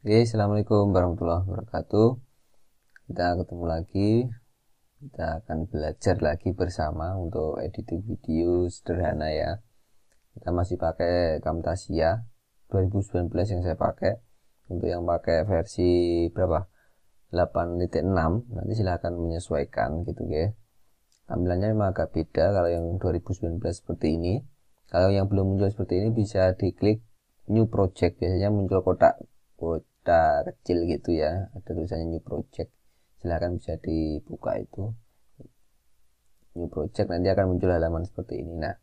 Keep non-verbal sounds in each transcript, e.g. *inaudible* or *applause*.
Oke, Assalamualaikum warahmatullahi wabarakatuh. Kita ketemu lagi. Kita akan belajar lagi bersama untuk editing video sederhana ya. Kita masih pakai Camtasia 2019 yang saya pakai. Untuk yang pakai versi berapa? 8.6. Nanti silahkan menyesuaikan gitu ya. Tampilannya memang agak beda kalau yang 2019 seperti ini. Kalau yang belum muncul seperti ini bisa diklik new project biasanya muncul kotak ada kecil gitu ya ada tulisannya new project silahkan bisa dibuka itu new project nanti akan muncul halaman seperti ini nah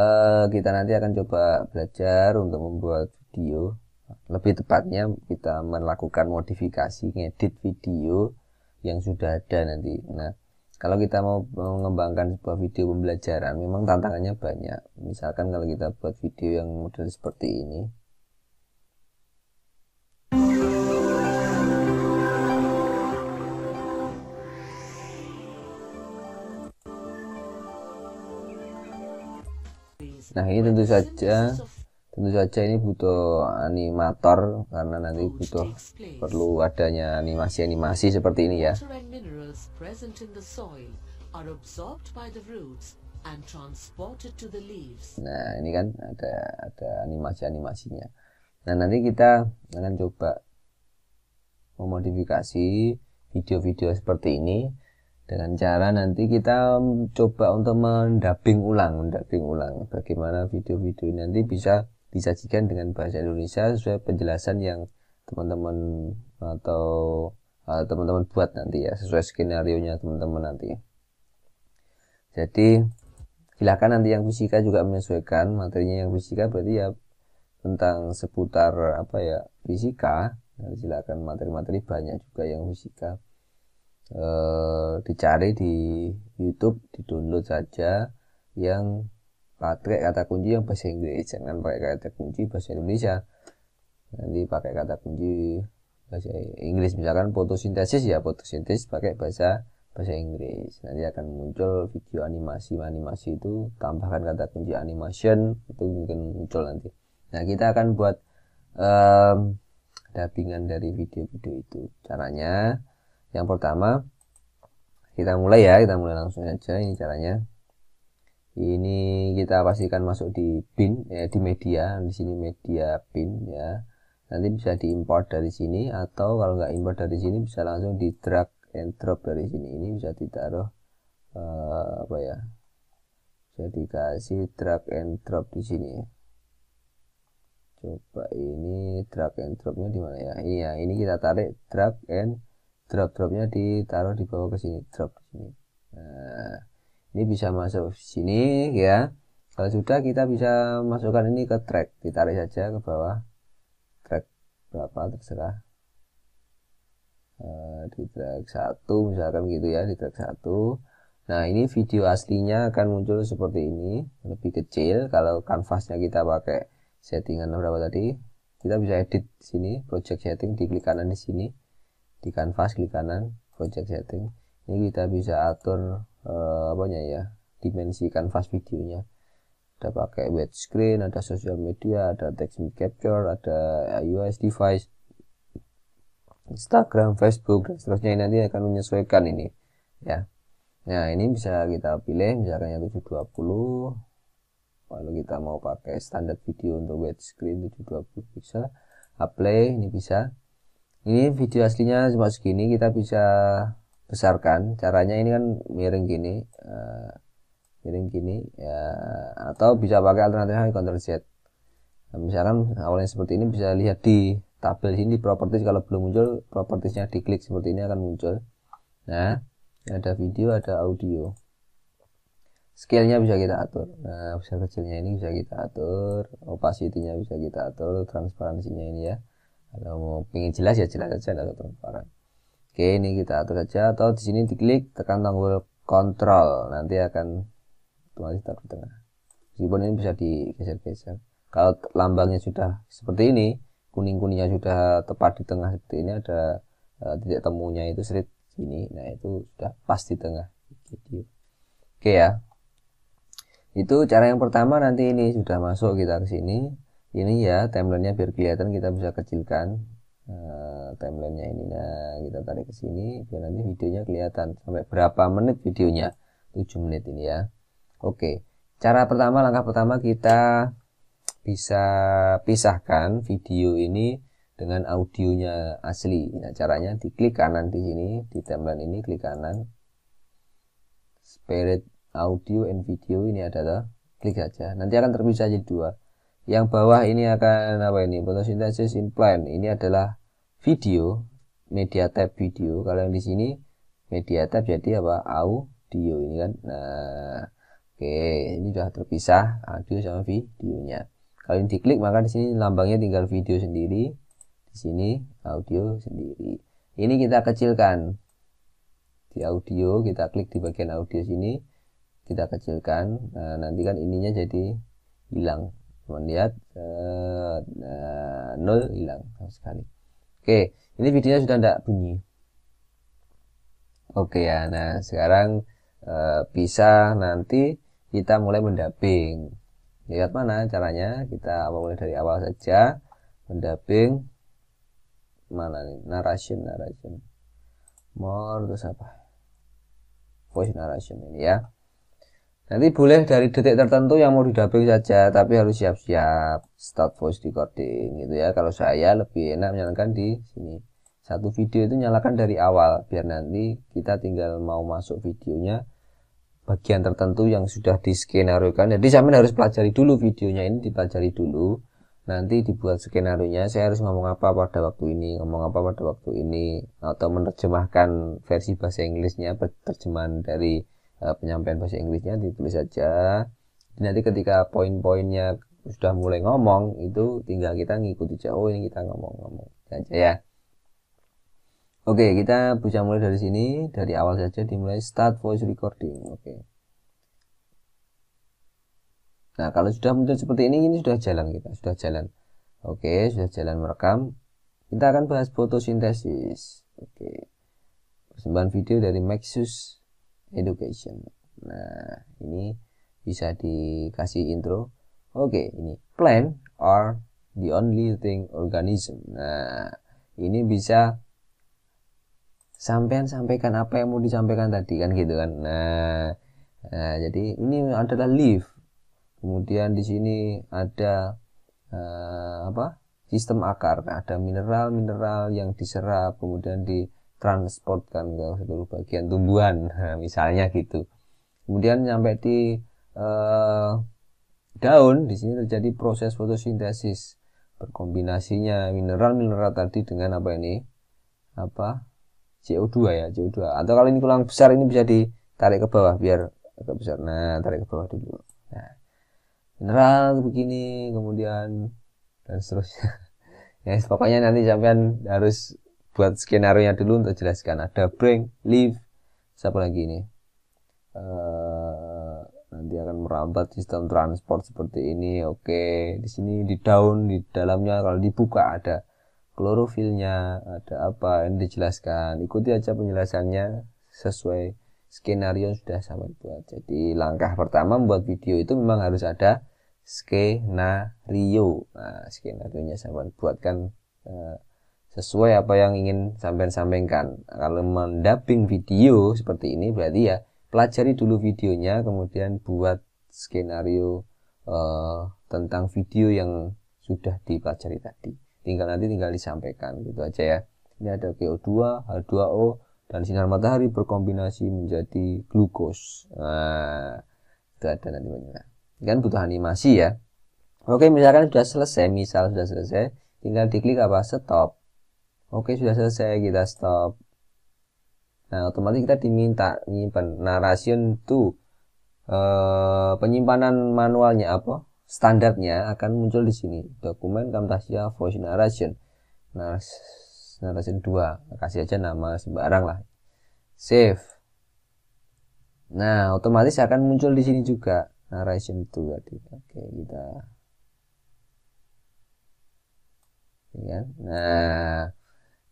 eh, kita nanti akan coba belajar untuk membuat video lebih tepatnya kita melakukan modifikasi ngedit video yang sudah ada nanti nah kalau kita mau mengembangkan sebuah video pembelajaran memang tantangannya banyak misalkan kalau kita buat video yang model seperti ini Nah ini tentu saja tentu saja ini butuh animator karena nanti butuh perlu adanya animasi-animasi seperti ini ya. Nah ini kan ada ada animasi-animasinya. Nah nanti kita akan coba memodifikasi video-video seperti ini dengan cara nanti kita coba untuk mendaping ulang, mendaping ulang bagaimana video-video ini nanti bisa disajikan dengan bahasa Indonesia sesuai penjelasan yang teman-teman atau teman eh, teman-teman buat nanti ya sesuai skenario nya teman-teman nanti. Jadi silakan nanti yang fisika juga menyesuaikan materinya yang fisika berarti ya tentang seputar apa ya fisika. Nah, silakan materi-materi banyak juga yang fisika e, dicari di YouTube di download saja yang pakai kata kunci yang bahasa Inggris jangan pakai kata kunci bahasa Indonesia nanti pakai kata kunci bahasa Inggris misalkan fotosintesis ya fotosintesis pakai bahasa bahasa Inggris nanti akan muncul video animasi animasi itu tambahkan kata kunci animation itu mungkin muncul nanti nah kita akan buat um, dubbingan dari video-video itu caranya yang pertama kita mulai ya kita mulai langsung aja ini caranya ini kita pastikan masuk di bin ya di media di sini media bin ya nanti bisa diimpor dari sini atau kalau nggak import dari sini bisa langsung di drag and drop dari sini ini bisa ditaruh uh, apa ya bisa dikasih drag and drop di sini coba ini drag and dropnya di mana ya ini ya, ini kita tarik drag and drop-dropnya ditaruh di bawah ke sini drop di sini nah, ini bisa masuk sini ya kalau sudah kita bisa masukkan ini ke track ditarik saja ke bawah track berapa terserah eh, di track satu misalkan gitu ya di track satu nah ini video aslinya akan muncul seperti ini lebih kecil kalau kanvasnya kita pakai settingan berapa tadi kita bisa edit sini project setting di klik kanan di sini di kanvas klik kanan project setting ini kita bisa atur eh, nya ya dimensi kanvas videonya ada pakai web screen ada social media ada text capture ada iOS device Instagram, Facebook dan seterusnya ini nanti akan menyesuaikan ini ya. Nah, ini bisa kita pilih misalkan yang 720 kalau kita mau pakai standar video untuk wide screen 720 pixel apply ini bisa ini video aslinya cuma segini kita bisa besarkan caranya ini kan miring gini uh, miring gini ya atau bisa pakai alternatifnya control Z nah, misalkan awalnya seperti ini bisa lihat di tabel ini di properties kalau belum muncul propertiesnya diklik seperti ini akan muncul nah ada video ada audio scale bisa kita atur. Nah, besar kecilnya ini bisa kita atur, opacity-nya bisa kita atur, transparansinya ini ya kalau mau pingin jelas ya jelas aja lah transparan oke ini kita atur aja. atau di sini diklik tekan tombol kontrol nanti akan otomatis taruh di tengah meskipun ini bisa digeser-geser kalau lambangnya sudah seperti ini kuning-kuningnya sudah tepat di tengah seperti ini ada uh, titik temunya itu serit sini nah itu sudah pas di tengah gitu. oke ya itu cara yang pertama nanti ini sudah masuk kita ke sini ini ya timelinenya biar kelihatan kita bisa kecilkan uh, timelinenya ini nah kita tarik ke sini biar nanti videonya kelihatan sampai berapa menit videonya 7 menit ini ya oke cara pertama langkah pertama kita bisa pisahkan video ini dengan audionya asli nah caranya diklik kanan di sini di timeline ini klik kanan spirit audio and video ini ada tuh klik saja nanti akan terpisah jadi dua yang bawah ini akan apa ini fotosintesis implant ini adalah video media tab video kalau yang di sini media tab jadi apa audio ini kan nah oke ini sudah terpisah audio sama videonya kalau ini diklik maka di sini lambangnya tinggal video sendiri di sini audio sendiri ini kita kecilkan di audio kita klik di bagian audio sini kita kecilkan nah nanti kan ininya jadi hilang teman lihat eh, eh, nol hilang sama sekali oke ini videonya sudah tidak bunyi oke ya nah sekarang uh, bisa nanti kita mulai mendaping lihat mana caranya kita mulai dari awal saja mendaping mana nih narration narration more terus apa voice narration ini ya Nanti boleh dari detik tertentu yang mau didubbing saja, tapi harus siap-siap start voice recording gitu ya. Kalau saya lebih enak menyalakan di sini. Satu video itu nyalakan dari awal biar nanti kita tinggal mau masuk videonya bagian tertentu yang sudah diskenariokan. Jadi sampean harus pelajari dulu videonya ini dipelajari dulu. Nanti dibuat skenario-nya, saya harus ngomong apa pada waktu ini, ngomong apa pada waktu ini atau menerjemahkan versi bahasa Inggrisnya terjemahan dari Eh, penyampaian bahasa Inggrisnya ditulis saja nanti ketika poin-poinnya sudah mulai ngomong itu tinggal kita ngikuti jauh oh, ini kita ngomong-ngomong saja ya oke kita bisa mulai dari sini dari awal saja dimulai start voice recording oke nah kalau sudah muncul seperti ini ini sudah jalan kita sudah jalan oke sudah jalan merekam kita akan bahas fotosintesis oke persembahan video dari Maxus education nah ini bisa dikasih intro oke ini plan are the only thing organism nah ini bisa sampean sampaikan apa yang mau disampaikan tadi kan gitu kan nah, nah jadi ini adalah leaf kemudian di sini ada uh, apa sistem akar ada mineral mineral yang diserap kemudian di transport kan ke seluruh bagian tumbuhan *laughs* nah, misalnya gitu kemudian sampai di eh, daun di sini terjadi proses fotosintesis berkombinasinya mineral-mineral tadi dengan apa ini apa CO2 ya CO2 atau kalau ini kurang besar ini bisa ditarik ke bawah biar agak besar nah tarik ke bawah dulu nah mineral begini kemudian dan seterusnya *laughs* ya pokoknya nanti sampean harus buat skenario nya dulu untuk jelaskan ada bring, leave, siapa lagi ini uh, nanti akan merambat sistem transport seperti ini oke okay. di sini di daun di dalamnya kalau dibuka ada klorofilnya ada apa yang dijelaskan ikuti aja penjelasannya sesuai skenario sudah sama buat jadi langkah pertama membuat video itu memang harus ada skenario nah skenario nya sama buatkan uh, sesuai apa yang ingin sampean sampaikan. Kalau mendaping video seperti ini berarti ya pelajari dulu videonya kemudian buat skenario uh, tentang video yang sudah dipelajari tadi. Tinggal nanti tinggal disampaikan gitu aja ya. Ini ada co 2 h H2O dan sinar matahari berkombinasi menjadi glukos. Nah, itu ada nanti banyak. Kan butuh animasi ya. Oke, misalkan sudah selesai, misal sudah selesai, tinggal diklik apa stop oke sudah selesai kita stop nah otomatis kita diminta menyimpan nah ration to eh, penyimpanan manualnya apa standarnya akan muncul di sini dokumen Camtasia voice narration nah narration 2 kasih aja nama sembarang lah save nah otomatis akan muncul di sini juga narration 2 tadi oke kita ya nah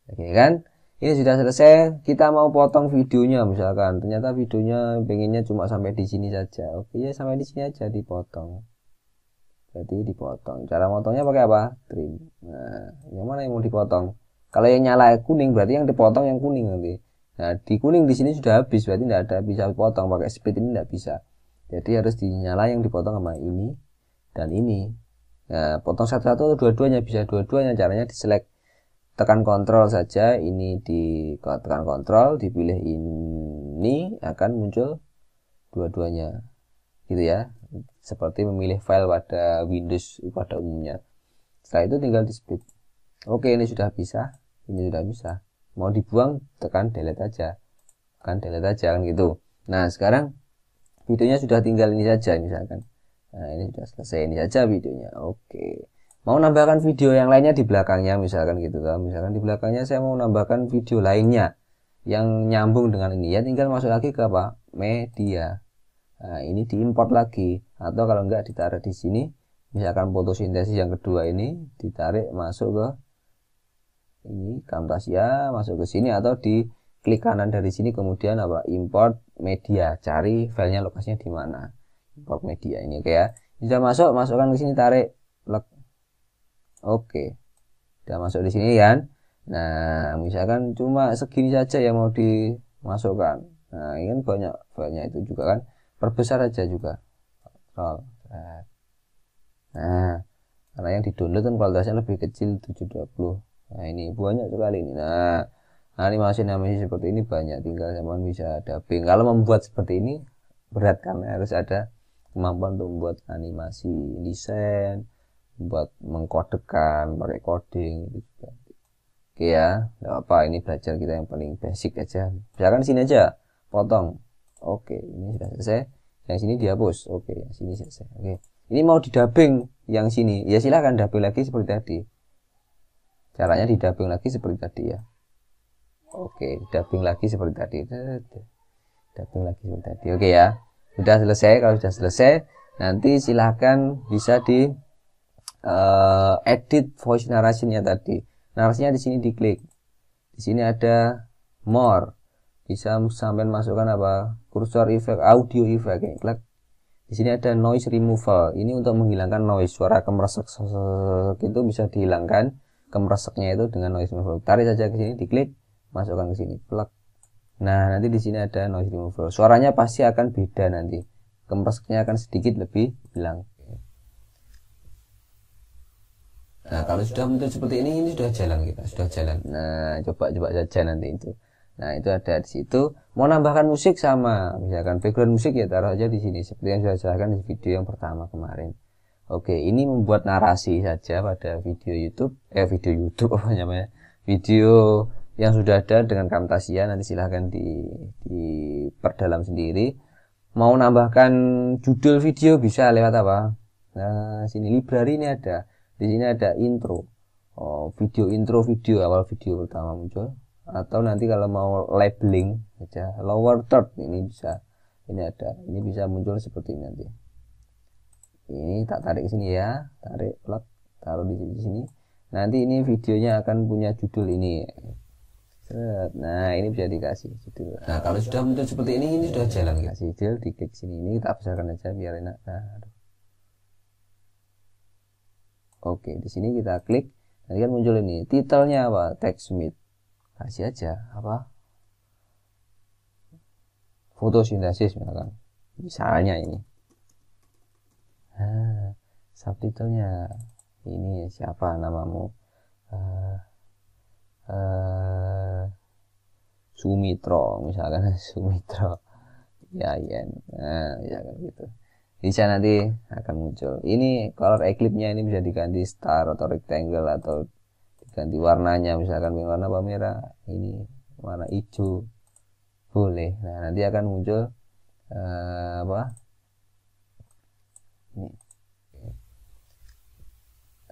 Oke kan? Ini sudah selesai, kita mau potong videonya misalkan. Ternyata videonya pengennya cuma sampai di sini saja. Oke, ya sampai di sini aja dipotong. Berarti dipotong. Cara motongnya pakai apa? Trim. Nah, yang mana yang mau dipotong? Kalau yang nyala kuning berarti yang dipotong yang kuning nanti. Nah, di kuning di sini sudah habis, berarti tidak ada bisa potong pakai speed ini tidak bisa. Jadi harus dinyala yang dipotong sama ini dan ini. Nah, potong satu-satu atau dua-duanya bisa dua-duanya caranya diselect tekan kontrol saja ini di tekan kontrol dipilih ini akan muncul dua-duanya gitu ya seperti memilih file pada Windows pada umumnya setelah itu tinggal di split oke ini sudah bisa ini sudah bisa mau dibuang tekan delete aja tekan delete aja kan gitu nah sekarang videonya sudah tinggal ini saja misalkan nah ini sudah selesai ini saja videonya oke mau nambahkan video yang lainnya di belakangnya misalkan gitu kan misalkan di belakangnya saya mau nambahkan video lainnya yang nyambung dengan ini ya tinggal masuk lagi ke apa media nah, ini diimport lagi atau kalau enggak ditaruh di sini misalkan fotosintesis yang kedua ini ditarik masuk ke ini Camtasia masuk ke sini atau di klik kanan dari sini kemudian apa import media cari filenya lokasinya di mana import media ini oke ya bisa masuk masukkan ke sini tarik Oke. sudah masuk di sini kan? Nah, misalkan cuma segini saja yang mau dimasukkan. Nah, ini kan banyak banyak itu juga kan. Perbesar aja juga. Control. Nah, karena yang didownload kan kualitasnya lebih kecil 720. Nah, ini banyak sekali ini. Nah, animasi-animasi seperti ini banyak tinggal zaman bisa dubbing. Kalau membuat seperti ini berat kan harus ada kemampuan untuk membuat animasi desain buat mengkodekan pakai coding gitu juga oke ya nggak apa ini belajar kita yang paling basic aja biarkan sini aja potong oke ini sudah selesai yang sini dihapus oke yang sini selesai oke ini mau didabing yang sini ya silahkan dabing lagi seperti tadi caranya didabing lagi seperti tadi ya oke daping lagi seperti tadi Daping lagi seperti tadi oke ya sudah selesai kalau sudah selesai nanti silahkan bisa di uh, edit voice narasinya tadi. Narasinya di sini diklik. Di sini ada more. Bisa sampai masukkan apa? Kursor effect, audio effect. Ya. Klik. Di sini ada noise removal. Ini untuk menghilangkan noise suara kemeresek itu bisa dihilangkan kemereseknya itu dengan noise removal. Tarik saja ke sini, diklik, masukkan ke sini, plug. Nah, nanti di sini ada noise removal. Suaranya pasti akan beda nanti. Kemasaknya akan sedikit lebih hilang. Nah, kalau sudah bentuk seperti ini, ini sudah jalan kita, sudah jalan. Nah, coba coba saja nanti itu. Nah, itu ada di situ. Mau nambahkan musik sama, misalkan background musik ya taruh aja di sini seperti yang sudah jelaskan di video yang pertama kemarin. Oke, ini membuat narasi saja pada video YouTube, eh video YouTube *laughs* apa namanya? Video yang sudah ada dengan Camtasia nanti silahkan di diperdalam sendiri. Mau nambahkan judul video bisa lewat apa? Nah, sini library ini ada di sini ada intro oh, video intro video awal video pertama muncul atau nanti kalau mau labeling aja lower third ini bisa ini ada ini bisa muncul seperti ini nanti ini tak tarik sini ya tarik plug taruh di sini, nanti ini videonya akan punya judul ini nah ini bisa dikasih judul nah kalau sudah muncul seperti ini ini sudah jalan gitu. kasih judul diklik sini ini kita besarkan aja biar enak nah Oke, di sini kita klik. Nanti kan muncul ini. Titelnya apa? TechSmith. Kasih aja apa? Fotosintesis misalkan. Misalnya ini. Ah, subtitlenya ini siapa namamu? Uh, uh, Sumitro misalkan *laughs* Sumitro. Ya, ah, ya. Nah, misalkan gitu bisa nanti akan muncul ini color eclipse-nya ini bisa diganti star atau rectangle atau diganti warnanya misalkan warna apa merah ini warna hijau boleh nah nanti akan muncul uh, apa ini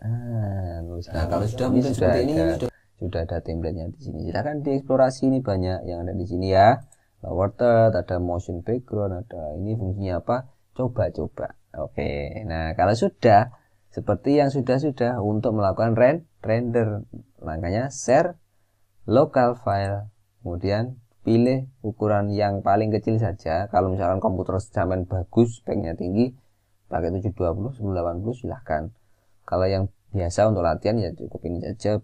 ah, nah, kalau sudah ini sudah ada, ini sudah sudah ada template-nya di sini silakan dieksplorasi ini banyak yang ada di sini ya water ada motion background ada ini fungsinya apa coba-coba. Oke. Nah, kalau sudah seperti yang sudah-sudah untuk melakukan rend render. langkahnya share local file. Kemudian pilih ukuran yang paling kecil saja. Kalau misalkan komputer zaman bagus, speknya tinggi, pakai 720, 1080 silahkan. Kalau yang biasa untuk latihan ya cukup ini saja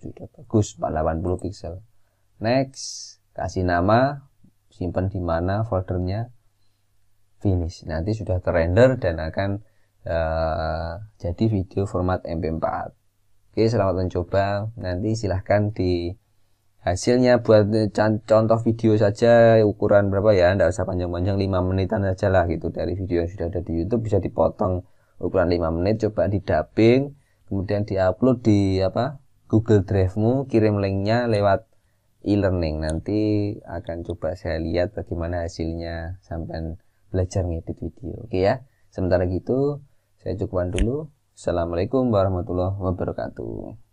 sudah bagus 480 pixel. Next, kasih nama, simpan di mana foldernya finish. Nanti sudah terrender dan akan uh, jadi video format MP4. Oke, selamat mencoba. Nanti silahkan di hasilnya buat contoh video saja ukuran berapa ya tidak usah panjang-panjang 5 menitan saja lah gitu dari video yang sudah ada di YouTube bisa dipotong ukuran 5 menit coba di dubbing kemudian diupload di apa Google Drive-mu kirim linknya lewat e-learning nanti akan coba saya lihat bagaimana hasilnya sampai belajar ngedit video. Oke ya. Sementara gitu, saya cukupan dulu. Assalamualaikum warahmatullahi wabarakatuh.